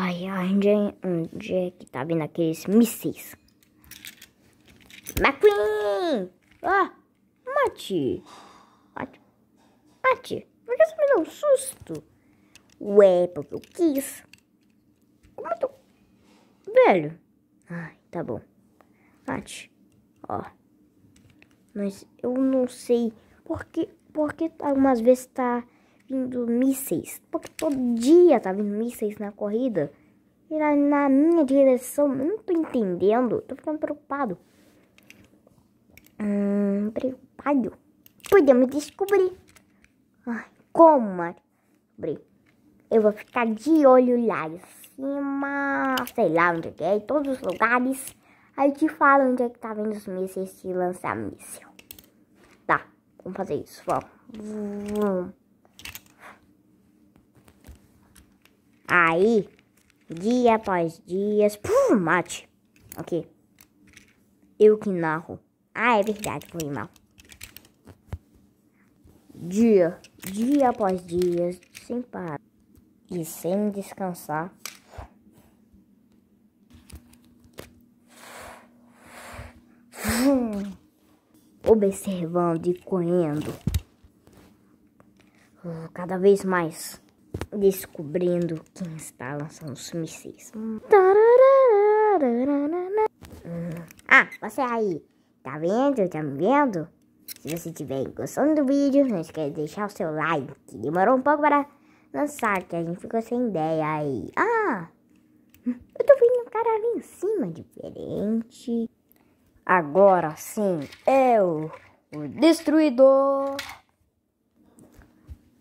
Ai, onde é, onde é que tá vindo aqueles mísseis? McQueen! Ah, mate! Mate, mate, por que você me deu um susto? Ué, porque eu quis. Como eu tô... Velho. Ai, tá bom. Mate, ó. Mas eu não sei porque, porque algumas tá, vezes tá vindo mísseis. Porque todo dia tá vindo mísseis na corrida. E na, na minha direção, eu não tô entendendo. Tô ficando preocupado. Hum, preocupado. Podemos descobrir. Ai, como, Mari? Eu vou ficar de olho lá em cima, sei lá onde é que é, em todos os lugares. Aí te falo onde é que tá vindo os mísseis de lançar míssil. Tá, vamos fazer isso, vamos Vum. Aí, dia após dia, puf, mate. ok. Eu que narro. Ah, é verdade, foi mal. Dia, dia após dia, sem parar e sem descansar. Observando e correndo cada vez mais descobrindo quem está lançando os mísseis. Ah, você aí, tá vendo? Tá me vendo? Se você estiver gostando do vídeo, não esquece de deixar o seu like. Demorou um pouco para lançar, que a gente ficou sem ideia aí. Ah, eu tô vendo um cara ali em cima, diferente. Agora sim, eu, o Destruidor.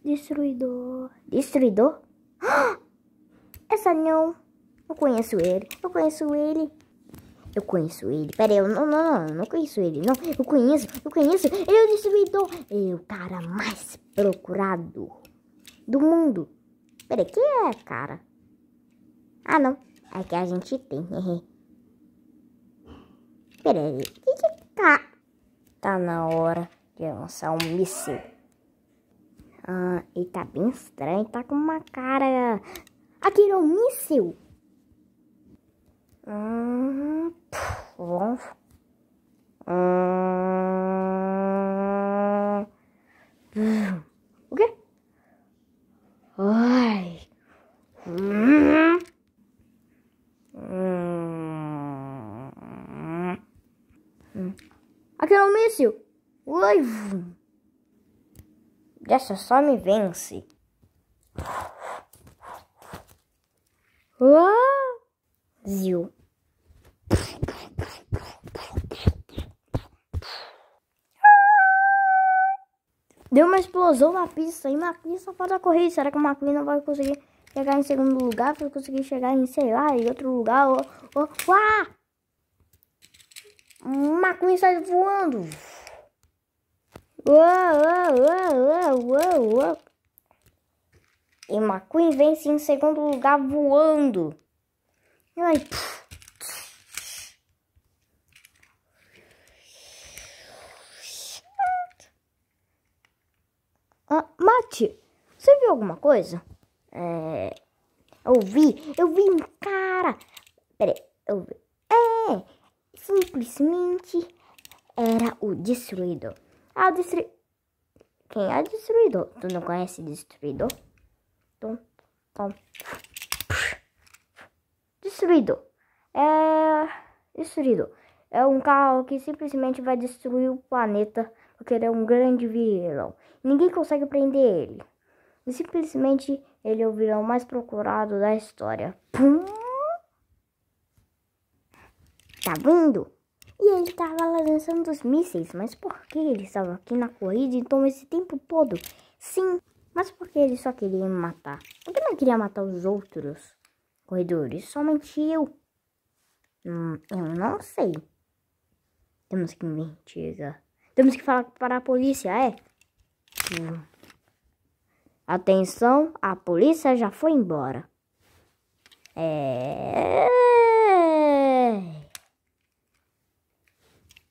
Destruidor. Destruidor? Essa não. Eu conheço ele. Eu conheço ele. Eu conheço ele. Pera aí, eu não, não, não, não conheço ele. Não, eu conheço, eu conheço. Ele é o destruidor. Ele é o cara mais procurado do mundo. Pera aí, que é, cara? Ah, não. É que a gente tem. Pera aí, que que tá? Tá na hora de lançar um míssil. Ah, e tá bem estranho, tá com uma cara... Aquele é um míssil! Hum, ah, pff, vamos... Hum, o quê? Ai... Hum... Hum... Aquele é um míssil! Oi! Dessa só me vence. Uau! Deu uma explosão na pista e McQueen só falta correr. Será que o McQueen não vai conseguir chegar em segundo lugar? Vai conseguir chegar em, sei lá, em outro lugar? Ou, ou... Ah! O sai voando! Uou, uou, uou, uou, E McQueen vence em segundo lugar voando. Ai, Ah, Mate, você viu alguma coisa? É... Eu vi, eu vi um cara. Peraí, eu vi. É, simplesmente era o destruidor. Ah, o destruidor. Quem é o destruidor? Tu não conhece destruidor? Tom, tom. Destruidor. É. Destruidor. É um carro que simplesmente vai destruir o planeta porque ele é um grande vilão. Ninguém consegue prender ele. E simplesmente ele é o vilão mais procurado da história. Pum! Tá vindo? E ele estava lançando os mísseis, mas por que ele estava aqui na corrida então esse tempo todo? Sim, mas porque ele só queria me matar? Por que não queria matar os outros corredores? Somente eu. Hum, eu não sei. Temos que investigar. Temos que falar para a polícia, é? Hum. Atenção, a polícia já foi embora. É.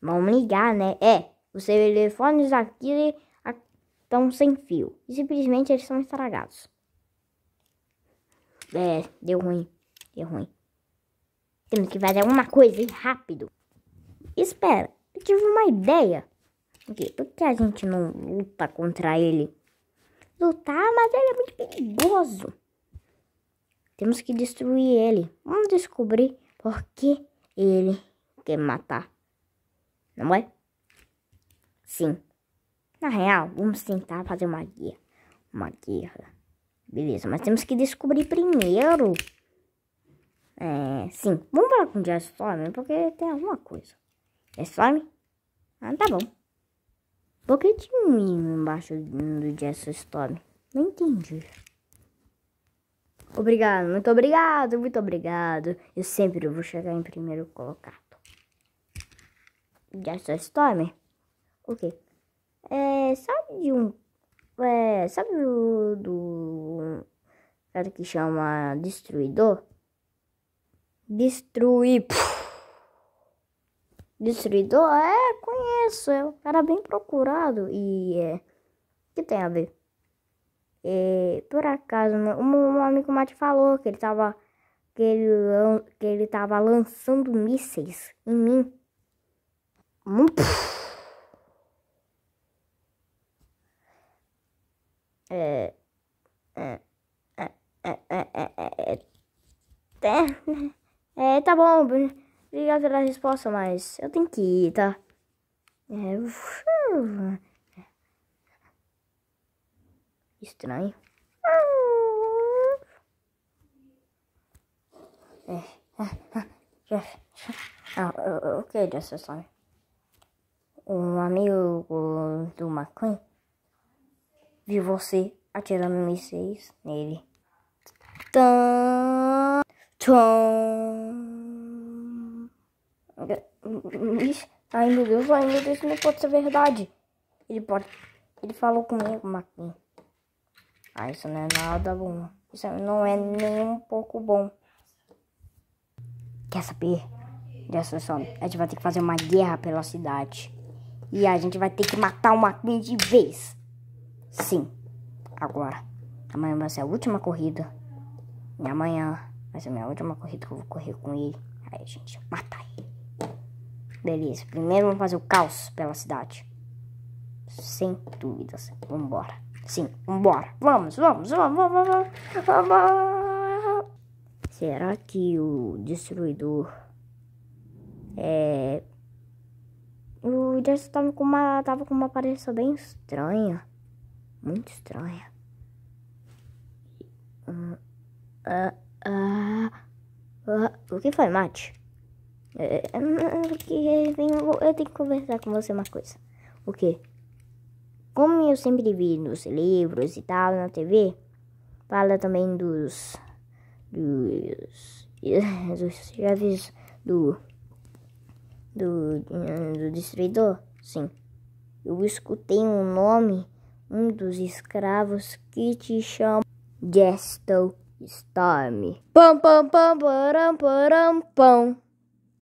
vamos ligar, né? É, os telefones aqui estão sem fio. E simplesmente eles são estragados. É, deu ruim. Deu ruim. Temos que fazer alguma coisa e rápido. Espera, eu tive uma ideia. Okay, por que a gente não luta contra ele? Lutar, mas ele é muito perigoso. Temos que destruir ele. Vamos descobrir por que ele quer matar não é? Sim. Na real, vamos tentar fazer uma guerra. Uma guerra. Beleza, mas temos que descobrir primeiro. É, sim. Vamos falar com o Jazz Storm, porque tem alguma coisa. Jazz Storm? Ah, tá bom. Por que tinha um hino embaixo do Jazz Storm? Não entendi. Obrigado, muito obrigado, muito obrigado. Eu sempre vou chegar em primeiro colocar dessa Storm? O ok. quê? É, sabe de um... É, sabe do, do... Cara que chama Destruidor? Destruir... Puff. Destruidor? É, conheço. É um cara bem procurado e... É, que tem a ver? É, por acaso, um, um amigo Mate falou que ele tava... Que ele, que ele tava lançando mísseis em mim. É, é, tá bom, obrigado pela resposta, mas eu tenho que ir, tá? Estranho. É. Ah, ok, Justice Line amigo do McQueen viu você atirando mísseis nele. Tom, Ai meu Deus, ai meu Deus, isso não pode ser verdade. Ele pode. Ele falou comigo, Maquin. Ah, isso não é nada bom. Isso não é nem um pouco bom. Quer saber? Já só, a gente vai ter que fazer uma guerra pela cidade. E a gente vai ter que matar o Maquinho de vez. Sim. Agora. Amanhã vai ser a última corrida. E amanhã vai ser a minha última corrida que eu vou correr com ele. Aí, gente, matar ele. Beleza. Primeiro vamos fazer o caos pela cidade. Sem dúvidas. Vambora. Sim, vambora. Vamos, vamos, vamos, vamos, vamos. vamos. Será que o destruidor é o Jason tava com uma, tava com uma aparência bem estranha. Muito estranha. Uh, uh, uh, o que foi, Mate? Porque é, é, é, eu tenho que conversar com você uma coisa. O que? Como eu sempre vi nos livros e tal, na TV, fala também dos. dos. dos. Já do do, hum, do destruidor? Sim. Eu escutei um nome, um dos escravos que te chama Gestel Storm. Pam, pam, pam, param, param, pam.